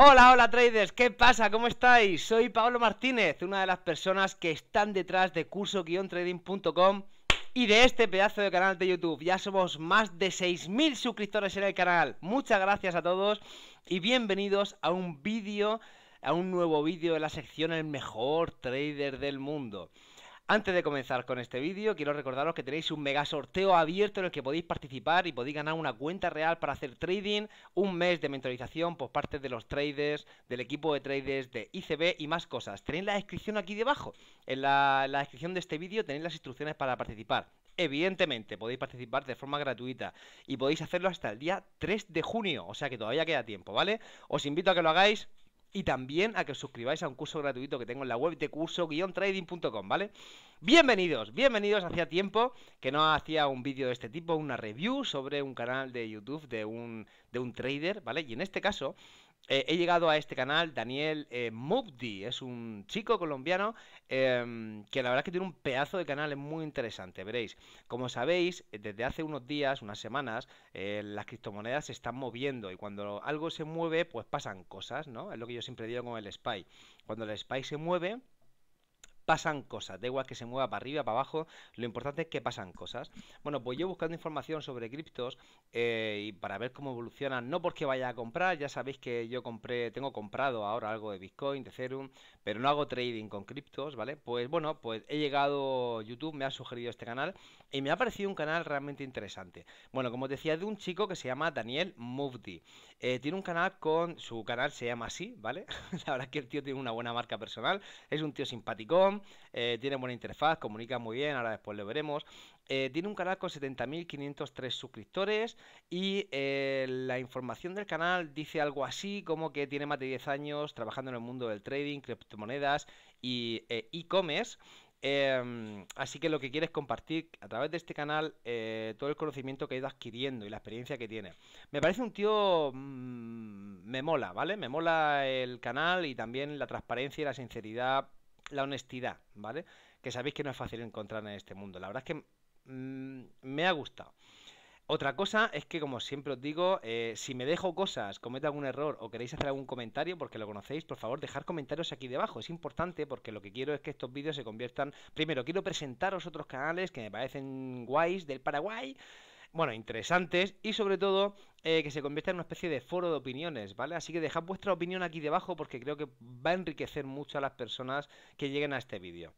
Hola, hola traders, ¿qué pasa? ¿Cómo estáis? Soy Pablo Martínez, una de las personas que están detrás de curso-trading.com y de este pedazo de canal de YouTube. Ya somos más de 6.000 suscriptores en el canal. Muchas gracias a todos y bienvenidos a un vídeo, a un nuevo vídeo de la sección El mejor trader del mundo. Antes de comenzar con este vídeo, quiero recordaros que tenéis un mega sorteo abierto en el que podéis participar y podéis ganar una cuenta real para hacer trading, un mes de mentorización por parte de los traders, del equipo de traders de ICB y más cosas. Tenéis la descripción aquí debajo. En la, la descripción de este vídeo tenéis las instrucciones para participar. Evidentemente, podéis participar de forma gratuita y podéis hacerlo hasta el día 3 de junio, o sea que todavía queda tiempo, ¿vale? Os invito a que lo hagáis, y también a que os suscribáis a un curso gratuito que tengo en la web de curso-trading.com, ¿vale? Bienvenidos, bienvenidos. Hacía tiempo que no hacía un vídeo de este tipo, una review sobre un canal de YouTube de un, de un trader, ¿vale? Y en este caso eh, he llegado a este canal, Daniel eh, es un chico colombiano em, que la verdad es que tiene un pedazo de canal, es muy interesante, veréis. Como sabéis, desde hace unos días, unas semanas, eh, las criptomonedas se están moviendo y cuando algo se mueve, pues pasan cosas, ¿no? Es lo que yo siempre digo con el SPY. Cuando el SPY se mueve, pasan cosas. Da igual que se mueva para arriba, para abajo, lo importante es que pasan cosas. Bueno, pues yo buscando información sobre criptos eh, y para ver cómo evolucionan, no porque vaya a comprar, ya sabéis que yo compré, tengo comprado ahora algo de Bitcoin, de Ethereum, pero no hago trading con criptos, ¿vale? Pues bueno, pues he llegado, YouTube me ha sugerido este canal y me ha parecido un canal realmente interesante. Bueno, como os decía, de un chico que se llama Daniel Mufti. Eh, tiene un canal con, su canal se llama así, ¿vale? La verdad es que el tío tiene una buena marca personal, es un tío simpaticón, eh, tiene buena interfaz, comunica muy bien, ahora después lo veremos. Eh, tiene un canal con 70.503 suscriptores y eh, la información del canal dice algo así como que tiene más de 10 años trabajando en el mundo del trading, criptomonedas y e-commerce. Em, así que lo que quiere es compartir a través de este canal todo el conocimiento que ha ido adquiriendo y la experiencia que tiene. Me parece un tío... Mm, me mola, ¿vale? Me mola el canal y también la transparencia y la sinceridad la honestidad, ¿vale? Que sabéis que no es fácil encontrar en este mundo. La verdad es que mm, me ha gustado. Otra cosa es que, como siempre os digo, eh, si me dejo cosas, cometo algún error o queréis hacer algún comentario, porque lo conocéis, por favor, dejar comentarios aquí debajo. Es importante porque lo que quiero es que estos vídeos se conviertan... Primero, quiero presentaros otros canales que me parecen guays del Paraguay bueno, interesantes y sobre todo eh, que se convierta en una especie de foro de opiniones, ¿vale? Así que dejad vuestra opinión aquí debajo porque creo que va a enriquecer mucho a las personas que lleguen a este vídeo.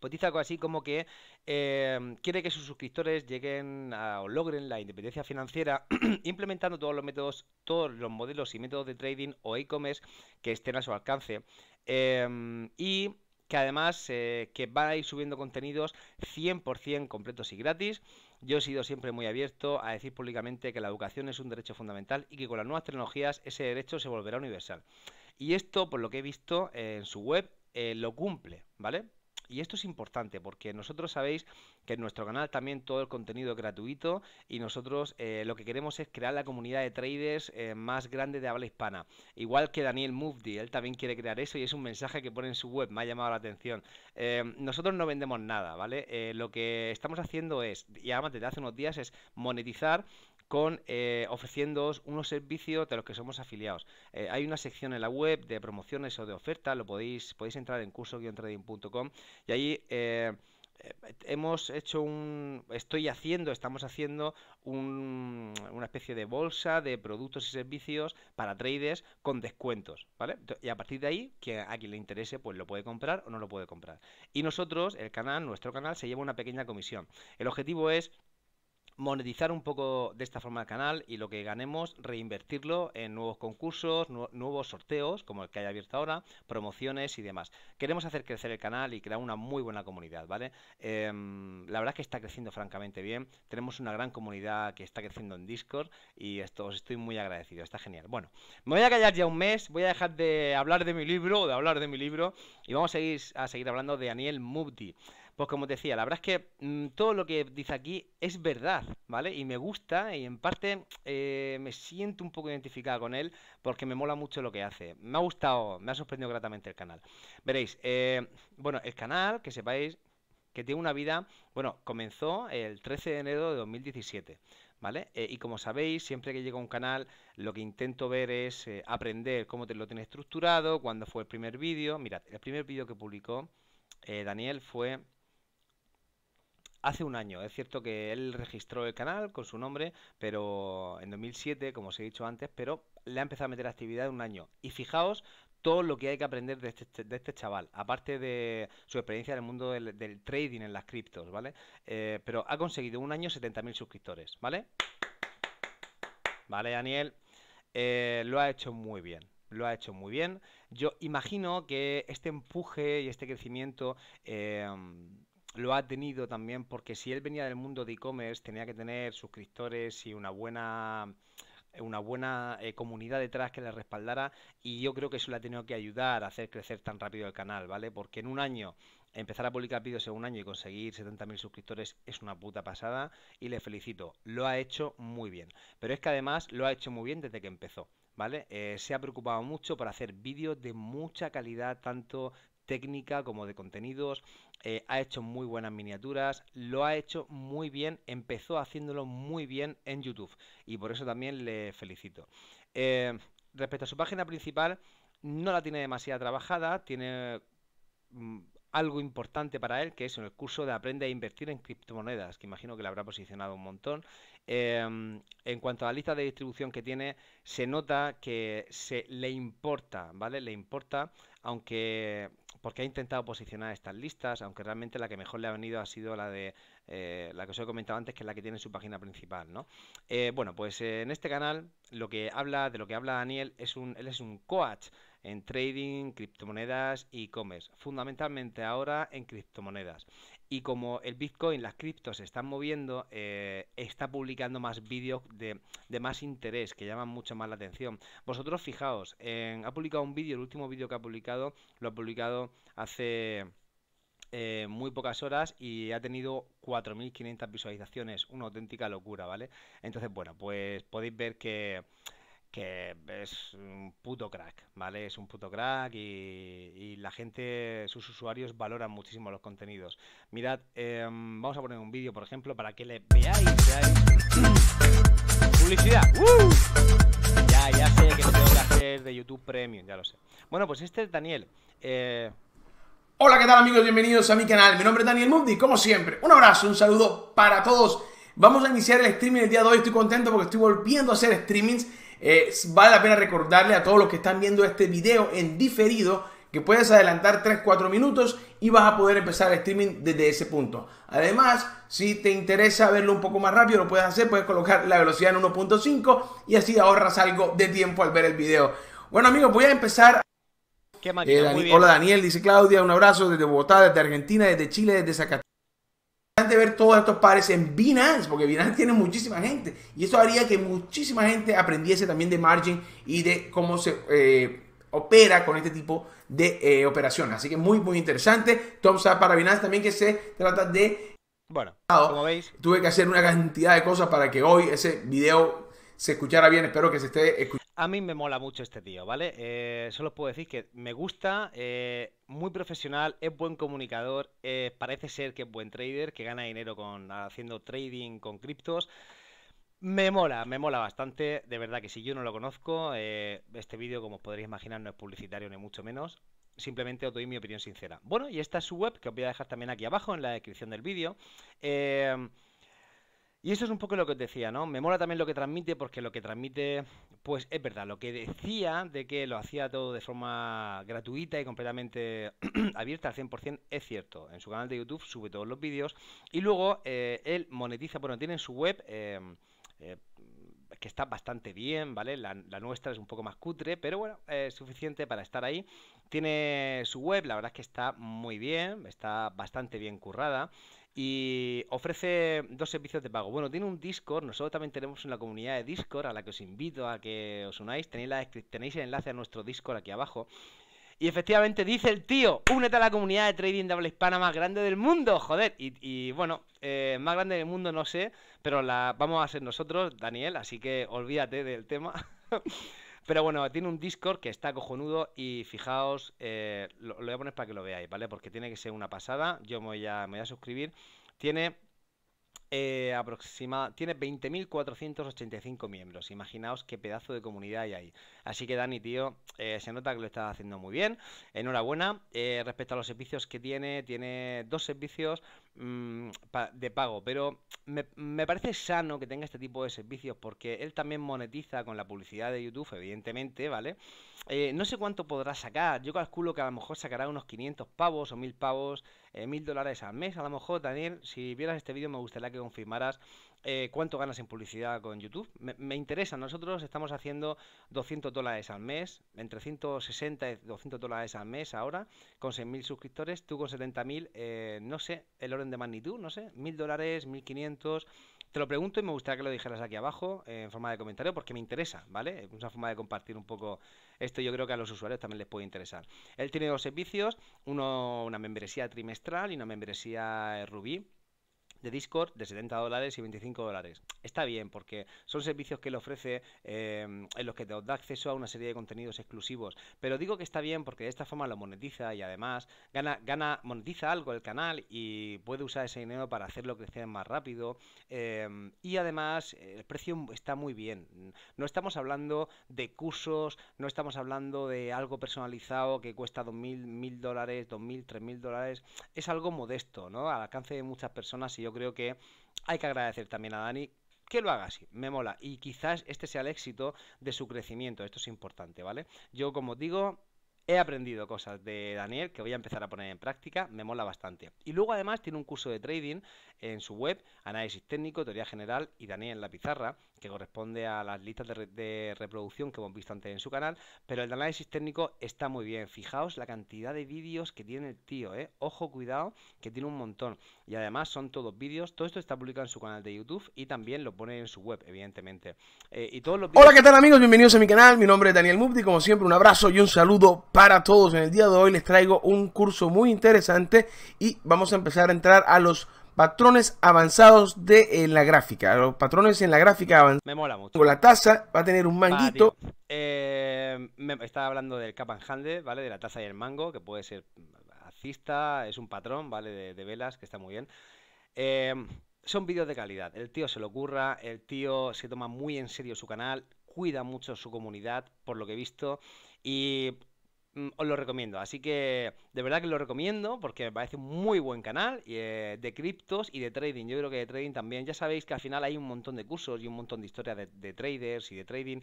Potizaco pues así como que eh, quiere que sus suscriptores lleguen o logren la independencia financiera implementando todos los métodos, todos los modelos y métodos de trading o e-commerce que estén a su alcance. Em, y que además eh, que va a ir subiendo contenidos 100% completos y gratis yo he sido siempre muy abierto a decir públicamente que la educación es un derecho fundamental y que con las nuevas tecnologías ese derecho se volverá universal. Y esto, por lo que he visto eh, en su web, eh, lo cumple, ¿vale? Y esto es importante porque nosotros sabéis que en nuestro canal también todo el contenido es gratuito y nosotros eh, lo que queremos es crear la comunidad de traders eh, más grande de habla hispana. Igual que Daniel Mufdi, él también quiere crear eso y es un mensaje que pone en su web, me ha llamado la atención. Eh, nosotros no vendemos nada, ¿vale? lo que estamos haciendo es, y además desde hace unos días, es monetizar con eh, ofreciéndoos unos servicios de los que somos afiliados. Eh, hay una sección en la web de promociones o de ofertas, lo podéis, podéis entrar en curso-trading.com y ahí eh, hemos hecho un, estoy haciendo, estamos haciendo una especie de bolsa de productos y servicios para traders con descuentos, ¿vale? Y a partir de ahí, a quien le interese, pues lo puede comprar o no lo puede comprar. Y nosotros, el canal, nuestro canal, se lleva una pequeña comisión. El objetivo es monetizar un poco de esta forma el canal y lo que ganemos reinvertirlo en nuevos concursos, nuevos sorteos, como el que hay abierto ahora, promociones y demás. Queremos hacer crecer el canal y crear una muy buena comunidad, ¿vale? Em, la verdad es que está creciendo francamente bien. Tenemos una gran comunidad que está creciendo en Discord y esto, os estoy muy agradecido, está genial. Bueno, me voy a callar ya un mes, voy a dejar de hablar de mi libro, de hablar de mi libro y vamos a seguir, a seguir hablando de Daniel Mubdi. Pues como te decía, la verdad es que mm, todo lo que dice aquí es verdad, ¿vale? Y me gusta y en parte eh, me siento un poco identificada con él porque me mola mucho lo que hace. Me ha gustado, me ha sorprendido gratamente el canal. Veréis, eh, bueno, el canal, que sepáis que tiene una vida, bueno, comenzó el 13 de enero de 2017. ¿Vale? Eh, y como sabéis, siempre que llega un canal, lo que intento ver es aprender cómo te lo tiene estructurado, cuándo fue el primer vídeo. Mirad, el primer vídeo que publicó Daniel fue hace un año. Es cierto que él registró el canal con su nombre, pero en 2007, como os he dicho antes, pero le ha empezado a meter actividad en un año. Y fijaos todo lo que hay que aprender de este, este chaval, aparte de su experiencia en el mundo del, trading en las criptos, ¿vale? Eh, pero ha conseguido un año 70.000 suscriptores, ¿vale? Vale, Daniel, eh, lo ha hecho muy bien lo ha hecho muy bien. Yo imagino que este empuje y este crecimiento eh, lo ha tenido también porque si él venía del mundo de e-commerce tenía que tener suscriptores y una buena una buena eh, comunidad detrás que le respaldara y yo creo que eso le ha tenido que ayudar a hacer crecer tan rápido el canal, ¿vale? Porque en un año empezar a publicar vídeos en un año y conseguir 70.000 suscriptores es una puta pasada y le felicito, lo ha hecho muy bien. Pero es que además lo ha hecho muy bien desde que empezó. ¿Vale? Eh, se ha preocupado mucho por hacer vídeos de mucha calidad, tanto técnica como de contenidos, eh, ha hecho muy buenas miniaturas, lo ha hecho muy bien, empezó haciéndolo muy bien en YouTube y por eso también le felicito. Eh, respecto a su página principal, no la tiene demasiado trabajada, tiene mm, algo importante para él, que es el curso de Aprende a Invertir en Criptomonedas, que imagino que le habrá posicionado un montón, Em, en cuanto a la lista de distribución que tiene, se nota que se le importa, ¿vale? Le importa, aunque porque ha intentado posicionar estas listas, aunque realmente la que mejor le ha venido ha sido la de eh, la que os he comentado antes, que es la que tiene en su página principal, ¿no? Eh, bueno, pues en este canal lo que habla de lo que habla Daniel es un él es un coach en trading, criptomonedas y e-commerce, fundamentalmente ahora en criptomonedas. Y como el Bitcoin, las criptos se están moviendo, eh, está publicando más vídeos de, más interés, que llaman mucho más la atención. Vosotros fijaos, ha publicado un vídeo, el último vídeo que ha publicado, lo ha publicado hace... Eh, muy pocas horas y ha tenido 4.500 visualizaciones, una auténtica locura, ¿vale? Entonces, bueno, pues podéis ver que que es un puto crack, ¿vale? Es un puto crack y, la gente, sus usuarios valoran muchísimo los contenidos. Mirad, em, vamos a poner un vídeo, por ejemplo, para que le veáis, ¡Publicidad! ¡Uh! Ya, ya sé que tengo que hacer de YouTube Premium, ya lo sé. Bueno, pues este es Daniel. Eh. Hola, ¿qué tal amigos? Bienvenidos a mi canal. Mi nombre es Daniel Mundi, como siempre. Un abrazo, un saludo para todos. Vamos a iniciar el streaming el día de hoy. Estoy contento porque estoy volviendo a hacer streamings eh, vale la pena recordarle a todos los que están viendo este video en diferido que puedes adelantar 3-4 minutos y vas a poder empezar el streaming desde ese punto. Además, si te interesa verlo un poco más rápido, lo puedes hacer, puedes colocar la velocidad en 1.5 y así ahorras algo de tiempo al ver el video. Bueno amigos, voy a empezar eh, hola Daniel, dice Claudia, un abrazo desde Bogotá, desde Argentina, desde Chile, desde Zacatecas ver todos estos pares en Binance, porque Binance tiene muchísima gente. Y eso haría que muchísima gente aprendiese también de margin y de cómo se eh, opera con este tipo de eh, operaciones. Así que muy, muy interesante. Thumbs para Binance también que se trata de... Bueno, como veis... Tuve que hacer una cantidad de cosas para que hoy ese video se escuchara bien. Espero que se esté escuchando. A mí me mola mucho este tío, ¿vale? Eh, solo puedo decir que me gusta, eh, muy profesional, es buen comunicador, eh, parece ser que es buen trader, que gana dinero con haciendo trading con criptos. Me mola, me mola bastante, de verdad que si yo no lo conozco, este vídeo, como os podréis imaginar, no es publicitario ni mucho menos. Simplemente os doy mi opinión sincera. Bueno, y esta es su web, que os voy a dejar también aquí abajo en la descripción del vídeo. Eh, y eso es un poco lo que os decía, ¿no? Me mola también lo que transmite, porque lo que transmite, pues es verdad, lo que decía de que lo hacía todo de forma gratuita y completamente abierta al 100% es cierto. En su canal de YouTube sube todos los vídeos y luego eh, él monetiza, bueno, tiene su web... Em, eh, que está bastante bien, ¿vale? La, nuestra es un poco más cutre, pero bueno, es suficiente para estar ahí. Tiene su web, la verdad es que está muy bien, está bastante bien currada y ofrece dos servicios de pago. Bueno, tiene un Discord, nosotros también tenemos una comunidad de Discord a la que os invito a que os unáis, tenéis, tenéis el enlace a nuestro Discord aquí abajo. Y efectivamente dice el tío, únete a la comunidad de trading de habla hispana más grande del mundo, joder. Y, bueno, eh, más grande del mundo no sé, pero la vamos a ser nosotros, Daniel, así que olvídate del tema. Pero bueno, tiene un Discord que está cojonudo y fijaos, eh, lo, voy a poner para que lo veáis, ¿vale? Porque tiene que ser una pasada. Yo me voy a, me a suscribir. Tiene eh, tiene 20.485 miembros. Imaginaos qué pedazo de comunidad hay ahí. Así que Dani, tío, eh, se nota que lo está haciendo muy bien. Enhorabuena. Eh, respecto a los servicios que tiene, tiene dos servicios. Mm, de pago, pero me, parece sano que tenga este tipo de servicios porque él también monetiza con la publicidad de YouTube, evidentemente, ¿vale? Eh, no sé cuánto podrá sacar, yo calculo que a lo mejor sacará unos 500 pavos o 1000 pavos, 1000 eh, dólares al mes, a lo mejor, Daniel, si vieras este vídeo me gustaría que confirmaras eh, cuánto ganas en publicidad con YouTube. Me, interesa, nosotros estamos haciendo 200 dólares al mes, entre 160 y 200 dólares al mes ahora, con 6.000 suscriptores, tú con 70.000, eh, no sé, el orden de magnitud, no sé, 1.000 dólares, 1.500. Te lo pregunto y me gustaría que lo dijeras aquí abajo en forma de comentario porque me interesa, ¿vale? Es una forma de compartir un poco esto. Yo creo que a los usuarios también les puede interesar. Él tiene dos servicios, uno una membresía trimestral y una membresía eh, Rubí de Discord de 70 dólares y 25 dólares. Está bien, porque son servicios que le ofrece eh, en los que te da acceso a una serie de contenidos exclusivos. Pero digo que está bien porque de esta forma lo monetiza y además gana, gana monetiza algo el canal y puede usar ese dinero para hacerlo crecer más rápido. Em, y además el precio está muy bien. No estamos hablando de cursos, no estamos hablando de algo personalizado que cuesta 2.000, 1.000 dólares, 2.000, 3.000 dólares. Es algo modesto, ¿no? Al alcance de muchas personas y yo creo que hay que agradecer también a Dani que lo haga así, me mola. Y quizás este sea el éxito de su crecimiento, esto es importante, ¿vale? Yo como digo, He aprendido cosas de Daniel que voy a empezar a poner en práctica, me mola bastante. Y luego además tiene un curso de trading en su web, análisis técnico, teoría general y Daniel en la pizarra, que corresponde a las listas de, reproducción que hemos visto antes en su canal, pero el análisis técnico está muy bien. Fijaos la cantidad de vídeos que tiene el tío, ¿eh? Ojo, cuidado, que tiene un montón. Y además son todos vídeos, todo esto está publicado en su canal de YouTube y también lo pone en su web, evidentemente. Eh, Hola, ¿qué tal amigos? Bienvenidos a mi canal, mi nombre es Daniel Mufti, como siempre un abrazo y un saludo para todos. En el día de hoy les traigo un curso muy interesante y vamos a empezar a entrar a los patrones avanzados de la gráfica. A Los patrones en la gráfica avanzada. Me mola mucho. Con la taza va a tener un manguito. Eh, estaba hablando del cap and handle, ¿vale? De la taza y el mango, que puede ser alcista, es un patrón, ¿vale? De, velas, que está muy bien. Eh, son vídeos de calidad. El tío se lo curra, el tío se toma muy en serio su canal, cuida mucho su comunidad, por lo que he visto. Y Mm, os lo recomiendo. Así que de verdad que lo recomiendo porque me parece un muy buen canal eh, de criptos y de trading. Yo creo que de trading también. Ya sabéis que al final hay un montón de cursos y un montón de historias de, de traders y de trading.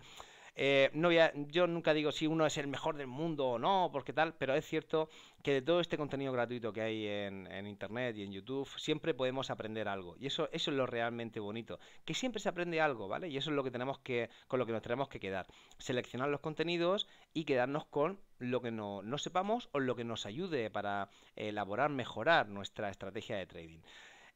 Eh, no yo nunca digo si uno es el mejor del mundo o no, porque tal, pero es cierto que de todo este contenido gratuito que hay en, Internet y en YouTube, siempre podemos aprender algo. Y eso, eso es lo realmente bonito, que siempre se aprende algo, ¿vale? Y eso es lo que tenemos que, con lo que nos tenemos que quedar. Seleccionar los contenidos y quedarnos con lo que no, no sepamos o lo que nos ayude para elaborar, mejorar nuestra estrategia de trading.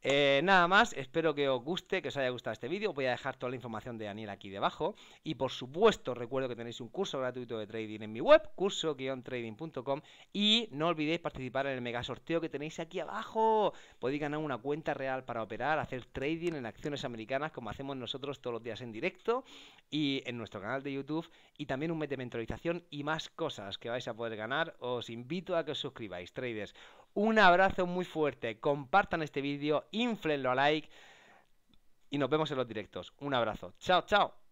Eh, nada más, espero que os guste, que os haya gustado este vídeo. Voy a dejar toda la información de Daniel aquí debajo. Y por supuesto, recuerdo que tenéis un curso gratuito de trading en mi web, curso-trading.com. Y no olvidéis participar en el mega sorteo que tenéis aquí abajo. Podéis ganar una cuenta real para operar, hacer trading en acciones americanas, como hacemos nosotros todos los días en directo y en nuestro canal de YouTube. Y también un mes mentorización y más cosas que vais a poder ganar. Os invito a que os suscribáis, traders. Un abrazo muy fuerte. Compartan este vídeo, inflenlo a like y nos vemos en los directos. Un abrazo. Chao, chao.